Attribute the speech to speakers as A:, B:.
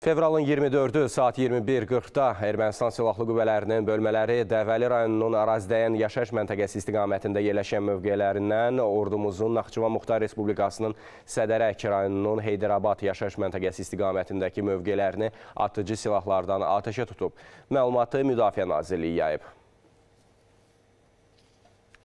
A: Fevralın 24-ü saat 21:40-da Ermənistan Silahlı Qüvvələrinin bölmələri Dəvəli rayonunun Arazidəyən yaşayış məntəqəsi istiqamətində yerləşən mövqelərindən ordumuzun Naxçıvan Muxtar Respublikasının Sədərək rayonunun Heydərabad yaşayış məntəqəsi istiqamətindəki mövqelərini atıcı silahlardan atəşə tutub. Məlumatı Müdafiə Nazirliyi yayıb.